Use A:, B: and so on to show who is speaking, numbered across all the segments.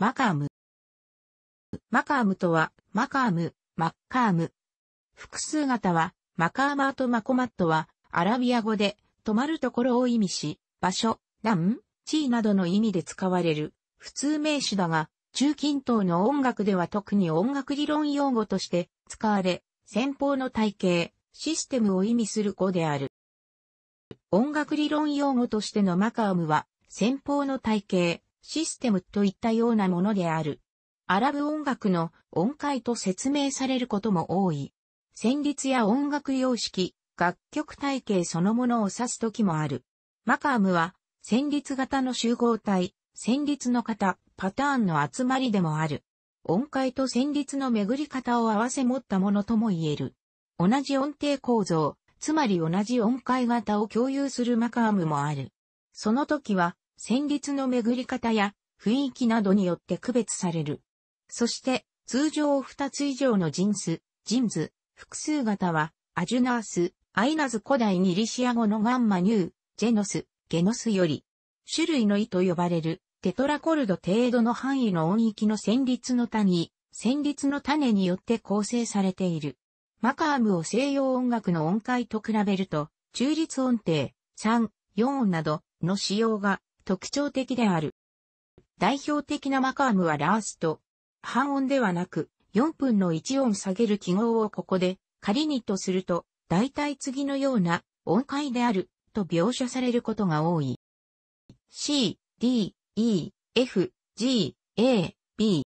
A: マカーム。マカームとは、マカーム、マッカーム。複数型は、マカーマーとマコマットは、アラビア語で、止まるところを意味し、場所、段、地位などの意味で使われる、普通名詞だが、中近東の音楽では特に音楽理論用語として使われ、先方の体系、システムを意味する語である。音楽理論用語としてのマカームは、先方の体系、システムといったようなものである。アラブ音楽の音階と説明されることも多い。旋律や音楽様式、楽曲体系そのものを指す時もある。マカームは、旋律型の集合体、旋律の型、パターンの集まりでもある。音階と旋律の巡り方を合わせ持ったものとも言える。同じ音程構造、つまり同じ音階型を共有するマカームもある。その時は、旋律の巡り方や雰囲気などによって区別される。そして、通常2つ以上のジンス、ジンズ、複数型は、アジュナース、アイナズ古代ギリシア語のガンマニュー、ジェノス、ゲノスより、種類の意と呼ばれる、テトラコルド程度の範囲の音域の旋律の谷、旋律の種によって構成されている。マカームを西洋音楽の音階と比べると、中立音程、3、4音などの使用が特徴的である。代表的なマカームはラースト。半音ではなく、4分の1音下げる記号をここで仮にとすると、大体次のような音階であると描写されることが多い。C, D, E, F, G, A, B,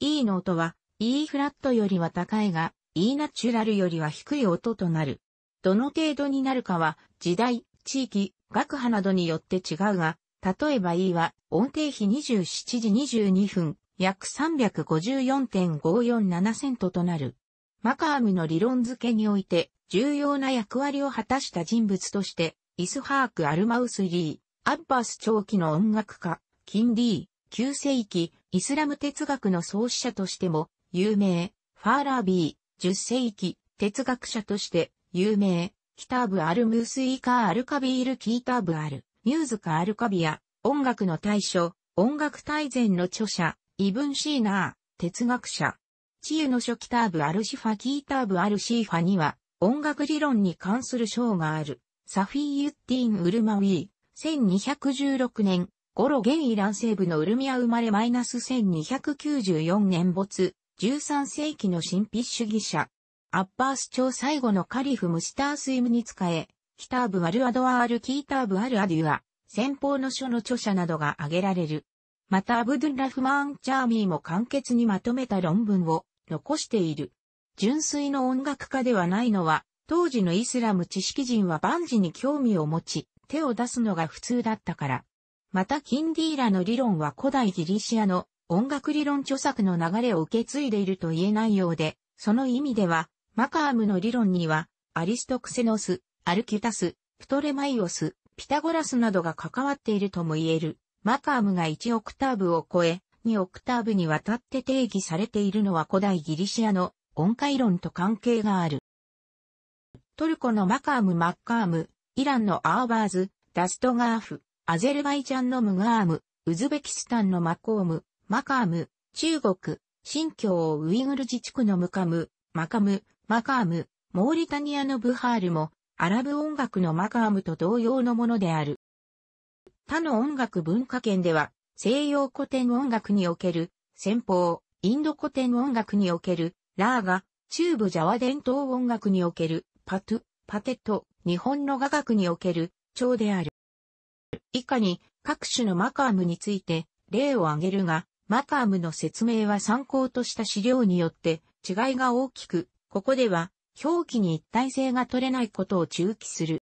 A: E の音は E フラットよりは高いが E ナチュラルよりは低い音となる。どの程度になるかは時代、地域、学派などによって違うが、例えば E は、音程比27時22分、約354.547セントとなる。マカームの理論付けにおいて、重要な役割を果たした人物として、イスハーク・アルマウス・リー、アッバス長期の音楽家、キン・リー、9世紀、イスラム哲学の創始者としても、有名、ファーラー・ビー、10世紀、哲学者として、有名、キターブ・アル・ムースイカー・アルカビール・キーターブ・アル。ミューズカ・アルカビア、音楽の大書、音楽大全の著者、イブン・シーナー、哲学者。治癒の初期ターブ・アルシファ・キーターブ・アルシーファには、音楽理論に関する章がある。サフィー・ユッティン・ウルマウィー、1216年、ゴロ・ゲイ・イラン西部のウルミア生まれマイナス1294年没、13世紀の神秘主義者。アッバース朝最後のカリフ・ムスタースイムに仕え、ヒターブ・アルアドアール・キーターブ・アルアデュア、先方の書の著者などが挙げられる。またアブドゥン・ラフマーン・チャーミーも簡潔にまとめた論文を残している。純粋の音楽家ではないのは、当時のイスラム知識人は万事に興味を持ち、手を出すのが普通だったから。またキンディーラの理論は古代ギリシアの音楽理論著作の流れを受け継いでいると言えないようで、その意味では、マカームの理論には、アリストクセノス、アルキュタス、プトレマイオス、ピタゴラスなどが関わっているとも言える、マカームが1オクターブを超え、2オクターブにわたって定義されているのは古代ギリシアの音階論と関係がある。トルコのマカーム・マッカーム、イランのアーバーズ、ダストガーフ、アゼルバイジャンのムガーム、ウズベキスタンのマコーム、マカーム、中国、新疆ウイグル自治区のムカム、マカム、マカーム、モーリタニアのブハールも、アラブ音楽のマカームと同様のものである。他の音楽文化圏では、西洋古典音楽における、先方、インド古典音楽における、ラーガ、中部ジャワ伝統音楽における、パトゥ、パテと、日本の雅楽における、蝶である。以下に、各種のマカームについて、例を挙げるが、マカームの説明は参考とした資料によって違いが大きく、ここでは表記に一体性が取れないことを注記する。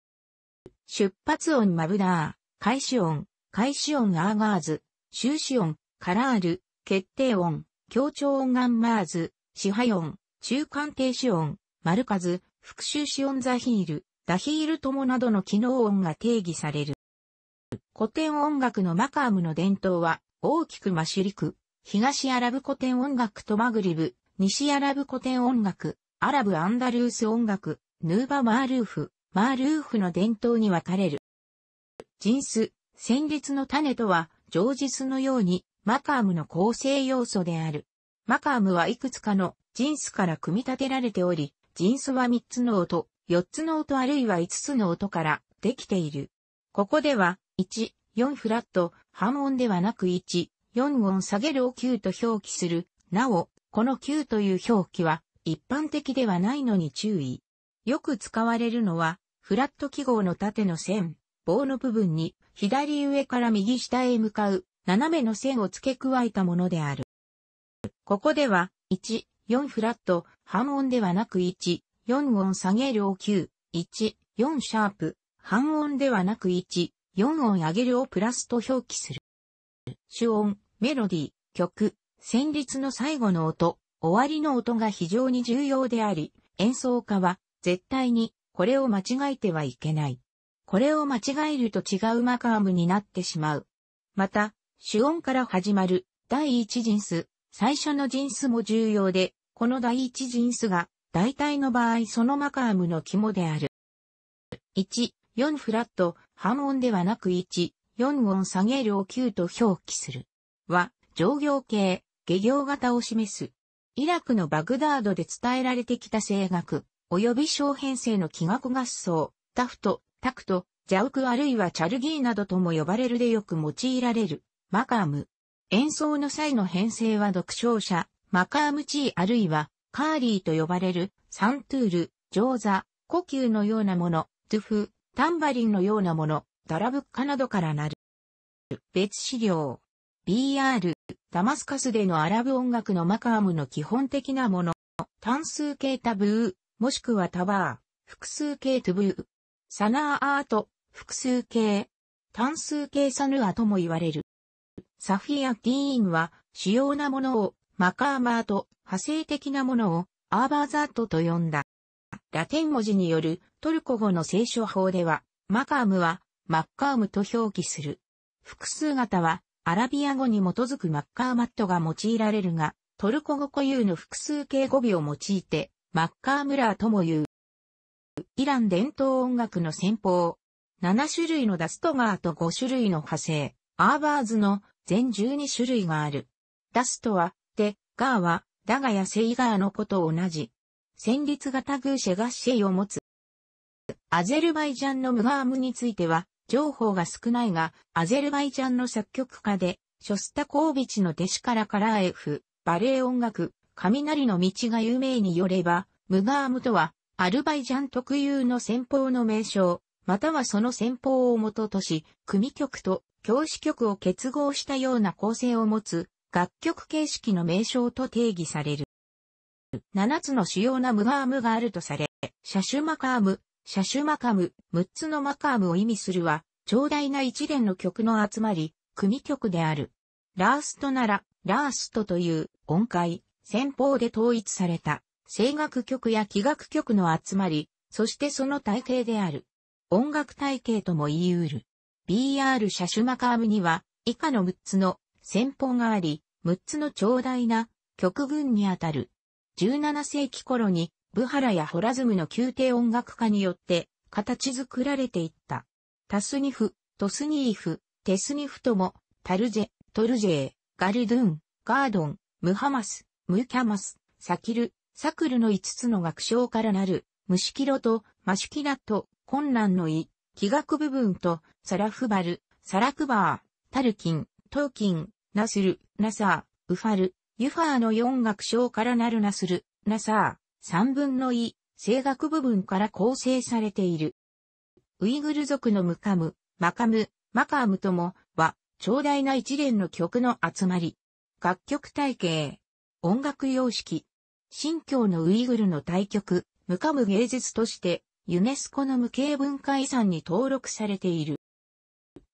A: 出発音マブダー、開始音、開始音アーガーズ、終止音、カラール、決定音、協調音ガンマーズ、支配音、中間停止音、丸数、復習子音ザヒール、ダヒールともなどの機能音が定義される。古典音楽のマカームの伝統は大きくマシュリク、東アラブ古典音楽とマグリブ、西アラブ古典音楽、アラブ・アンダルース音楽、ヌーバ・マールーフ、マールーフの伝統に分かれる。人ス、旋律の種とは、ジスのように、マカームの構成要素である。マカームはいくつかの人スから組み立てられており、人スは3つの音、4つの音あるいは5つの音からできている。ここでは、1、4フラット、半音ではなく1、4音下げるを9と表記する。なお、この9という表記は、一般的ではないのに注意。よく使われるのは、フラット記号の縦の線、棒の部分に左上から右下へ向かう斜めの線を付け加えたものである。ここでは、1、4フラット、半音ではなく1、4音下げるを9、1、4シャープ、半音ではなく1、4音上げるをプラスと表記する。主音、メロディー、曲、旋律の最後の音、終わりの音が非常に重要であり、演奏家は絶対にこれを間違えてはいけない。これを間違えると違うマカームになってしまう。また、主音から始まる第一人数、最初の人数も重要で、この第一人数が大体の場合そのマカームの肝である。1、4フラット、半音ではなく1、4音下げるを9と表記する。は、上行形、下行型を示す。イラクのバグダードで伝えられてきた声楽、及び小編成の器楽合奏、タフト、タクト、ジャウクあるいはチャルギーなどとも呼ばれるでよく用いられる、マカーム。演奏の際の編成は独唱者、マカームチーあるいは、カーリーと呼ばれる、サントゥール、ジョーザ、呼吸のようなもの、トゥフ、タンバリンのようなもの、ダラブッカなどからなる。別資料。BR、ダマスカスでのアラブ音楽のマカームの基本的なもの、単数形タブー、もしくはタバー、複数形トゥブー、サナーアート、複数形、単数形サヌアとも言われる。サフィア・ティーンは、主要なものを、マカーマーと、派生的なものを、アーバーザートと呼んだ。ラテン文字によるトルコ語の聖書法では、マカームは、マッカームと表記する。複数型は、アラビア語に基づくマッカーマットが用いられるが、トルコ語固有の複数形語尾を用いて、マッカームラーとも言う。イラン伝統音楽の先方。7種類のダストガーと5種類の派生、アーバーズの全12種類がある。ダストは、で、ガーは、ダガやセイガーのこと同じ。旋律型グーシェガッシェイを持つ。アゼルバイジャンのムガームについては、情報が少ないが、アゼルバイジャンの作曲家で、ショスタコービチの弟子からカラーエフ、バレエ音楽、雷の道が有名によれば、ムガームとは、アルバイジャン特有の戦法の名称、またはその戦法を元とし、組曲と教師曲を結合したような構成を持つ、楽曲形式の名称と定義される。7つの主要なムガームがあるとされ、シャシュマカーム、シャシュマカム、6つのマカームを意味するは、長大な一連の曲の集まり、組曲である。ラーストなら、ラーストという音階、先方で統一された、声楽曲や器楽曲の集まり、そしてその体系である。音楽体系とも言い得る。BR シャシュマカームには、以下の6つの先方があり、6つの長大な曲群にあたる。17世紀頃にブハラやホラズムの宮廷音楽家によって形作られていった。タスニフ、トスニーフ、テスニフとも、タルジェ、トルジェー、ガルドゥン、ガードン、ムハマス、ムキャマス、サキル、サクルの5つの楽章からなる、ムシキロとマシキナと、困難の意、気学部分と、サラフバル、サラクバー、タルキン、トーキン、ナスル、ナサー、ウファル、ユファーの4楽章からなるナスル、ナサー、三分の一、声楽部分から構成されている。ウイグル族のムカム、マカム、マカームともは、長大な一連の曲の集まり。楽曲体系、音楽様式、新教のウイグルの対局、ムカム芸術として、ユネスコの無形文化遺産に登録されている。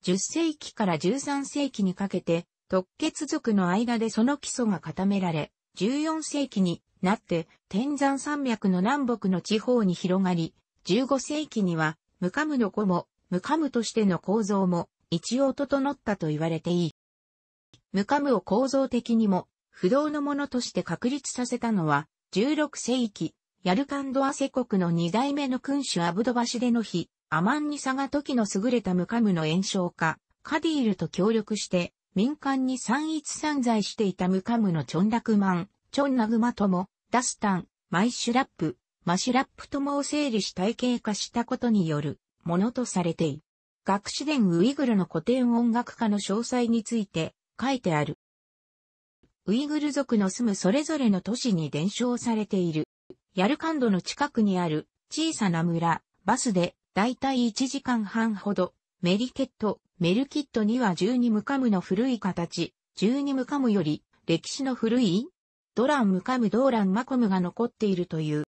A: 10世紀から13世紀にかけて、特決族の間でその基礎が固められ、14世紀になって天山山脈の南北の地方に広がり、15世紀にはムカムの子もムカムとしての構造も一応整ったと言われていい。ムカムを構造的にも不動のものとして確立させたのは16世紀、ヤルカンドアセ国の2代目の君主アブドバシデの日、アマンニサが時の優れたムカムの炎症家、カディールと協力して民間に三一散在していたムカムのチョンラクマン、チョンナグマとも、ダスタン、マイシュラップ、マシュラップともを整理し体系化したことによるものとされている。学士伝ウイグルの古典音楽家の詳細について書いてある。ウイグル族の住むそれぞれの都市に伝承されている。ヤルカンドの近くにある小さな村、バスでだいたい1時間半ほど、メリケット、メルキットには十二ムカムの古い形、十二ムカムより歴史の古いドランムカムドーランマコムが残っているという。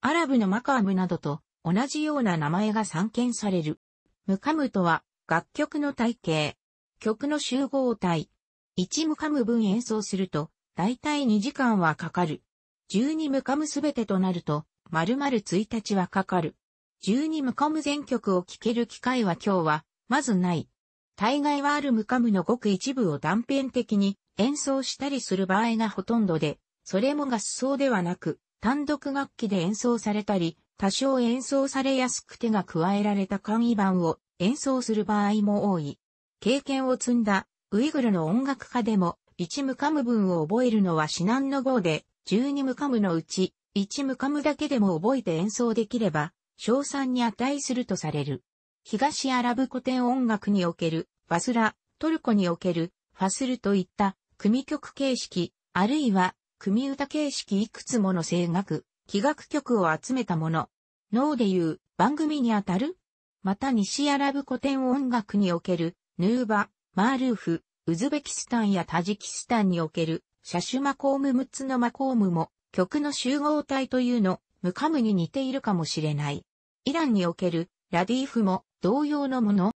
A: アラブのマカームなどと同じような名前が散見される。ムカムとは楽曲の体系、曲の集合体。一ムカム分演奏すると、だいたい2時間はかかる。十二ムカムすべてとなると、丸々1日はかかる。十二ムカム全曲を聴ける機会は今日はまずない。大概はあるムカムのごく一部を断片的に演奏したりする場合がほとんどで、それも合奏ではなく、単独楽器で演奏されたり、多少演奏されやすく手が加えられた簡易版を演奏する場合も多い。経験を積んだウイグルの音楽家でも、1ムカム文を覚えるのは至難の号で、12ムカムのうち、1ムカムだけでも覚えて演奏できれば、賞賛に値するとされる。東アラブ古典音楽におけるバスラ、トルコにおけるファスルといった組曲形式、あるいは組歌形式いくつもの声楽、器楽曲を集めたもの。脳でいう番組にあたるまた西アラブ古典音楽におけるヌーバ、マールーフ、ウズベキスタンやタジキスタンにおけるシャシュマコーム6つのマコームも曲の集合体というの、ムカムに似ているかもしれない。イランにおけるラディーフも同様のもの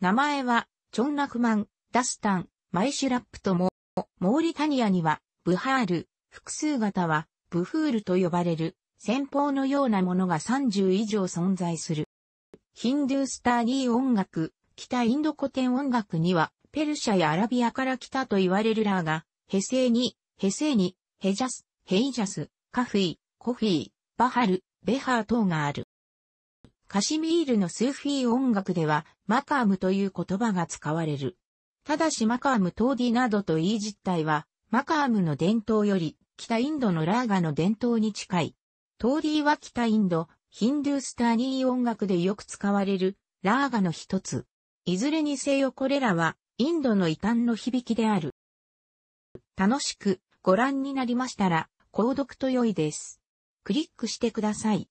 A: 名前は、チョンナフマン、ダスタン、マイシュラップとも、モーリタニアには、ブハール、複数型は、ブフールと呼ばれる、戦法のようなものが30以上存在する。ヒンドゥースターリー音楽、北インド古典音楽には、ペルシャやアラビアから来たと言われるラーが、ヘセニ、ヘセニ、ヘジャス、ヘイジャス、カフィ、コフィー、バハル、ベハー等がある。カシミールのスーフィー音楽では、マカームという言葉が使われる。ただしマカームトーディなどといい実態は、マカームの伝統より、北インドのラーガの伝統に近い。トーディは北インド、ヒンドゥースターニー音楽でよく使われる、ラーガの一つ。いずれにせよこれらは、インドの異端の響きである。楽しくご覧になりましたら、購読と良いです。クリックしてください。